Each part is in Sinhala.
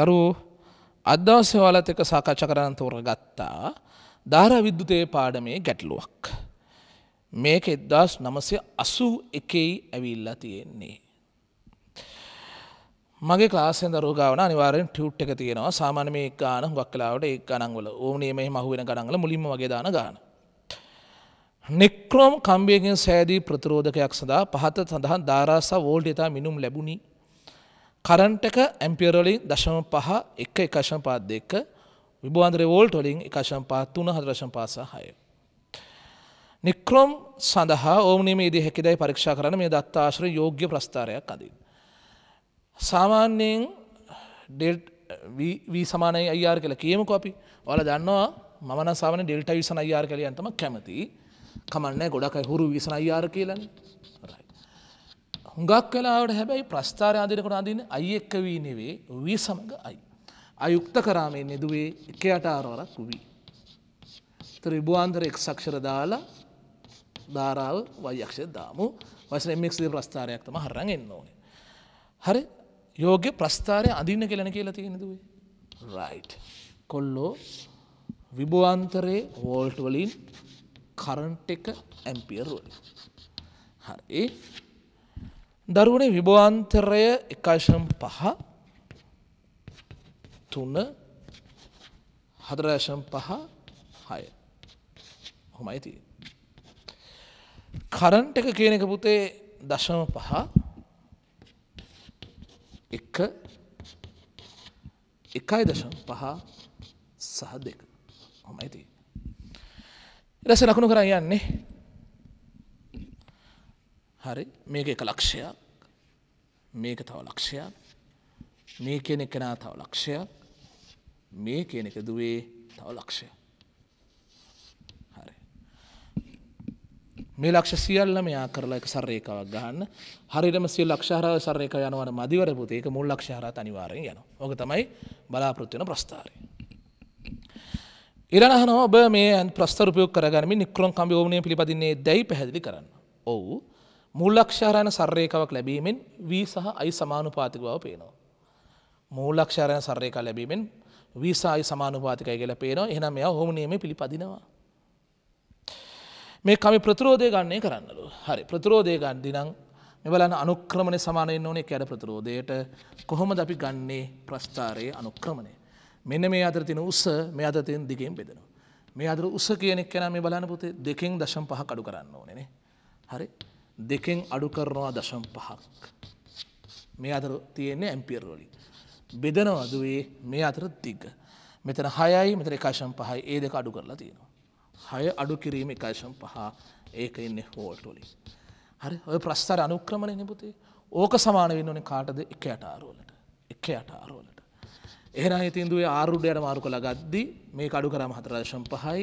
දරුවෝ අදවසේ ඔයාලත් එක්ක සාකච්ඡා කරන්න තෝරගත්තා ධාර විද්‍යුතයේ පාඩමේ ගැටලුවක්. මේක 1981 ඇවිල්ලා තියෙන්නේ. මගේ ක්ලාසෙන් දරුවෝ ගාවන අනිවාර්යෙන් ටියුට් එක තියෙනවා. සාමාන්‍ය මේ ගාන හුඟක් වෙලාවට ඒ ගණන් වල ඕනේ මේ මහුවෙන ගණන් වල මුලින්ම වගේ දාන ගාන. නෙක්‍රෝම් කම්බියකින් සෑදී ප්‍රතිරෝධකයක් සඳහා පහත සඳහන් ධාරාසා වෝල්ට් ඉතා මිනුම් ලැබුණි. කරන්ට එක ඇම්පියරොලින් දශම පහ එක එකශම් පාත් දෙක විබවාන්දර වෝල්ට ොලින් එකශම් පාත් වන හදරශම් පාසාහය. නික්‍රෝම් සඳහා ඕමනීම ඉදි හැකිදයි පරීක්ෂා කරන මේ දත්තාශ්‍ර යෝග්‍ය ප්‍රස්ථාරයක් අදින්. සාමාන්‍යයෙන් ඩෙල්වී සමානය අයාර් කළ කියමු කොපි ඔල දන්නවා මන සාමන ඩෙල්ට විසන අයාර් කලියන්තම කැමති කමන්න ගොඩක් හුරු විසන අයාර කියලන්න. හුඟක් වෙලාවට හැබැයි ප්‍රස්ථාරය අදිනකොට අඳින්න අයි එක්ක වී නෙවේ වී සමඟ අයි. අයුක්ත කරාමේ නෙදුවේ එක යට ආරවරක් වී. ත්‍රිබුවන්තර එක් සක්ෂර දාලා ධාරාව වයක්ෂ දාමු වසන එමක්ද ප්‍රස්ථාරයක් තම හරන් එන්න ඕනේ. හරි යෝග්‍ය ප්‍රස්ථාරය අදින්න කෙලන කියලා තියෙනදුවේ. රයි්. කොල්ලෝ විභවාන්තරයේ වෝල්ට් වලින් කරන්ට් එක ඇම්පියර් වලින්. හරි දරුවනේ විභවාන්තරය එකයිශම් පහ තුන්න හදරෑශම් පහ හය හොමයිති. කරන්ට එක කියන එක පුතේ දශම පහ එක එකයි දශම් පහ සහ දෙක හොමයිති. එලස ලකුණු කර යන්නේ හරි මේක එක ලක්ෂයක් මේක තව ලක්ෂයක් මේ කෙනෙක් කෙනා තව ලක්ෂයක් මේ කෙනෙක දුවේ තව ලක්ෂය හරි මේ ලක්ෂ සියල්ලම යා කරලා එක සර්රේකාවක් ගන්න හරිටම සිය ලක්ෂාරාව සර්රේක යනවට මදිවරපුතේ එක මුල් ලක්ෂාරත් අනිවාරයෙන් යන ඕක තමයි බලාපෘත්තිවන ප්‍රස්ථාරය ඉරණහනෝ ඔබ මේ ප්‍රස්ථරපයෝ කරගමින් නික්‍රොන් කම්භිෝමනය පිළිපදින්නේ දැයි පැහැදිලි කරන්න ඔවු මූලක්ෂාරයන සර්රේකාවක් ලැබීමෙන් වී සහ අයි සමානුපාතික බව පේනවා. මූලක්ෂාරයන සර්රේකා ලැබීමෙන් වීසායි සමානුපාතිකයි කියලා පේනවා එහනම් මෙයා හොම නියම පිළිපදිනවා. මේ කමි ප්‍රතිරෝධය ගන්නේ කරන්නලු හරි ප්‍රතිරෝධය ගන්දිනම් මෙවලන අනුක්‍රමණය සමානයෙන් ඕනේ කැඩ ප්‍රතිරෝධයට කොහොමද අපි ගන්නේ ප්‍රස්ථාරයේ අනුක්‍රමණය. මෙන්න මේ අතර තින උස මේ අත තින් දිගෙන් බෙදෙනවා. මේ අතර උස කියනෙක් කෙන මේ බලන පුතේ දෙකෙන් දශම් පහ කඩු කරන්න ඕනනේ. හරි දෙකෙන් අඩු කරනවා දශම් පහක්. මේ අතර තියෙන්නේ ඇම්පියර්වලින්. බෙදනවා දුවේ මේ අතර දිග. මෙතන හයයි මෙතන එකශම් පහයි ඒ දෙක අඩු කරලා තියෙනවා. හය අඩු කිරීම එකශම් පහ ඒක එන්නේ හෝල්ටොලින්. හරි ඔය ප්‍රස්ථාර අනුක්‍රමණය නිපුතේ ඕක සමාන වෙන්න ඕනේ කාටද එක අටාරුවලට එක අටාරුවලට. එහෙනම් ඉතින්දුවේ ආරුඩයට මාරුක ලගද්දී මේ අඩු කරම හතරදශම් පහයි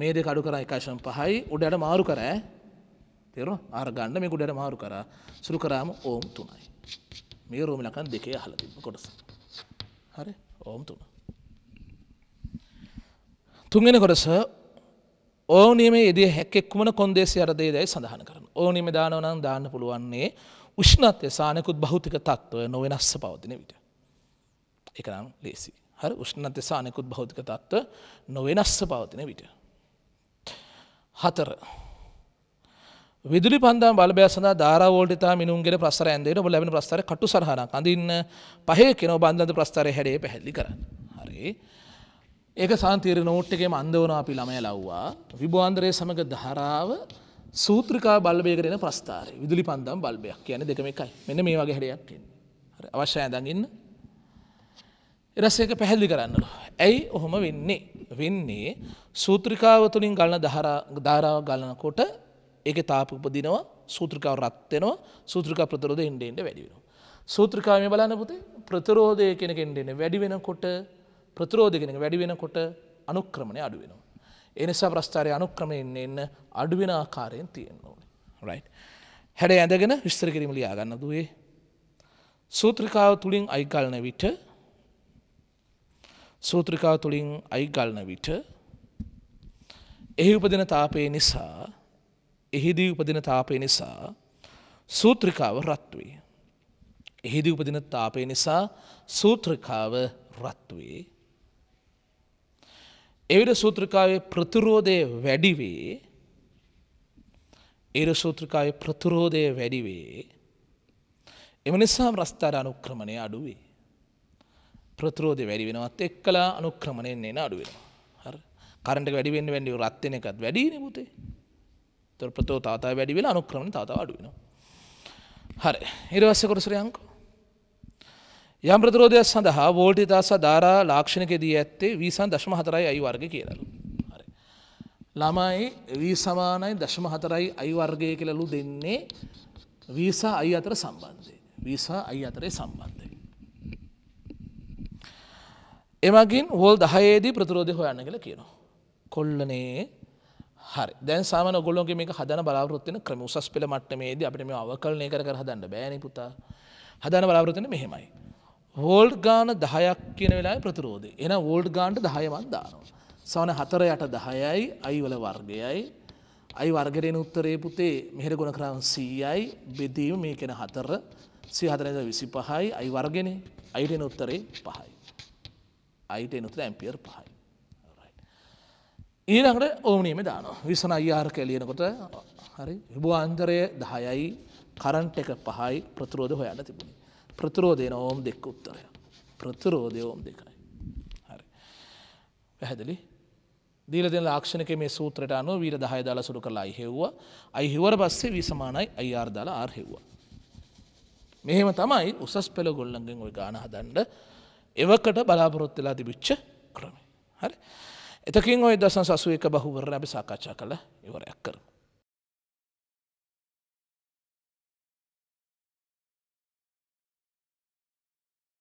මේ දෙක අඩු කරයි එකශම් පහයි උඩට මාරු කරෑ තෙරු ආර්ගණ්ඩ මේ ගුඩට මාරු කරා සුරු කරාම ඕම් තුනයි. මේ රෝමිලකන් දෙකේ අහල තිබ කොටස. හරි ඕම් තුන. තුන්ගෙන කොටස ඕනීමේ යෙදී හැක්කෙක්මන කොන්දේසි අරදේ දැයි සඳහන කරන ඕනිම දානවනම් දාන්න පුළුවන්නේ උෂ්ණත්ය සානකුත් භෞතික තත්ත්වය නොවෙනස්ස පවතින විට. එකනම් ලේසි. හර උෂ්ණත්‍ය සානකුත් භෞතික තත්ත්ව නොවෙනස්ස පවතින විට. හතර විදුලි පන්දම් බලය සඳහා ධාරාවෝල්ට මිනුන්ගේ ප්‍රස්තර ඇන්දේ ඔබ ලැබෙන ප්‍රස්තර කටු සරහනක් අඳන්න පහේ කෙනෝ බන්ධන්ත ප්‍රස්තරය හැඩේ පැහැදිලි කරන්න. හරි. ඒක සාන්තීර නෝට්ටකේම අන්දවන අපි ළමය ලව්වා විබවාන්දරය සමඟ ධාරාව සූත්‍රිකා බලබයකරෙන ප්‍රස්ථාරය විදුලි පන්දම් බලබයක් කියන දෙකම එකයි මෙන මේ වගේ හැඩයක් අවශ්‍ය ඇදඟන්න එරසේක පැහැදිලි කරන්නලු. ඇයි ඔහොම වෙන්නේ වෙන්නේ සූත්‍රිකාව තුළින් ගලන ධාරාව ගලනකොට ඒක තාපපදිනවා සූත්‍රකාව රත්වෙනවා සූත්‍රක ප්‍රතරෝධ එන්ඩෙන්ට වැඩිවෙන. සූත්‍රකාම බලන පුතේ ප්‍රතරෝධය කෙන කෙන්ඩෙන වැඩි වෙන කොට ප්‍රතරෝධ කෙනෙ වැඩි වෙන කොට අනුක්‍රමණය අඩුවෙනවා. එනිසා ප්‍රස්ථාරය අනුක්‍රමයෙන් එන්න අඩුවෙන ආකාරයෙන් තියෙන් ඕන රයි. හැඩ ඇඳගෙන විස්තර කිරීම ලියාගන්න දේ. සූත්‍රිකාව තුළින් අයිකල්න විට සූත්‍රිකාව තුළින් අයිගල්න විට එහි උපදින තාපය නිසා එහිදී උපදින තාපය නිසා සූත්‍රිකාව රත්වේ. එහිදී උපදින තාපය නිසා සූත්‍රිකාව රත්වේ. එවිට සූත්‍රිකාවේ ප්‍රතිරෝධය වැඩිවේ ඒර සූත්‍රිකාවේ ප්‍රතිරෝධය වැඩිවේ. එම නිසා රස්ථාර අනුක්‍රමණය අඩුවේ. ප්‍රතිරෝධය වැඩි වෙනවත් එක්කලා අනුක්‍රමණයෙන් එන අඩුවෙනවා. හරි. කරන්ට් එක වැඩි වෙන්න වෙන්නේ රත් වෙන එකත් වැඩි නේ පුතේ. තොර ප්‍රතෝ තාතා වැඩි වෙලා අනුක්‍රමණ තාතා අඩු වෙනවා. හරි. ඊරවස්ස කුරුසරයන්කෝ. යම් ප්‍රතිරෝධයක් සඳහා වෝල්ටි තාසා ධාරා ලාක්ෂණකෙදී ඇත්තේ වීසන් දශම හතරයි අයි වර්ග කියලලු. ළමයි වී සමානයි දශම හතරයි අයි වර්ගය කියලලු දෙන්නේ වීසා අයි අතර සම්බන්ධය. වීසා අයි අතරේ සම්බන්ධය. එමගින් හෝල් දහයේදී ප්‍රතිරෝධය හොයන්න කළ කියනවා. කොල්ලනේ හරි දැන් සාමන ගොල්ලොන්ගේ මේ හදන බලාපොරොත්වෙන ක්‍රම උසස් පෙළ මට්ටමේදී අපිට මේ අවකලනය කර කර හදන්න බෑන පුතා හදන බලාපොරොත්වෙන මෙහෙමයි. වෝල්ඩ් ගාන දහයක් කියන වෙලා ප්‍රතිරෝධය එන වෝල්ඩ් ගාන්ට දහයවත් දානවා. සවන හතර යට දහයයි අයිවල වර්ගයයි අයි වර්ගරෙන උත්තරේ පුතේ මෙහෙර ගුණ කරම් සීයයි බෙදීම මේ කෙන හතර සිහතරද විසි පහයි අයි වර්ගෙන අයිටෙන උත්තරේ පහයි. අයිට නුතර ඇම්පියර් පහයි. ඊළඟට ඕමනීම දානවා විසන අයිආරක එලියනකොට හරි විභවාන්තරය දහයයි කරන්ට එක පහයි ප්‍රතිරෝධ හොයන්න තිබුණි. ප්‍රතිරෝධයන ඕම් දෙක්ක උත්තරය. ප්‍රතිරෝධය ඕම් දෙකයි. හරි. පැහැදිලි දීලදෙන ලාක්ෂණක මේ සූත්‍රට අනුව වීර දහය දාලා සුරු කරලා අයිහෙව්වා අයිහිවර පස්සේ විසමානයි අයිආර් දාලා ආර්හෙව්වා. මෙහෙම තමයි උසස් පෙළ ගොල්ලන්ගෙන් ඔය ගාන හදන්ඩ එවකට බලාපොරොත්වෙලා තිබිච්ච ක්‍රමේ. හරි. එතකින් ඔය දසන් සසුවක බහුවරණ අපි සාකච්ඡා කළ ඉවරයක් කරමු.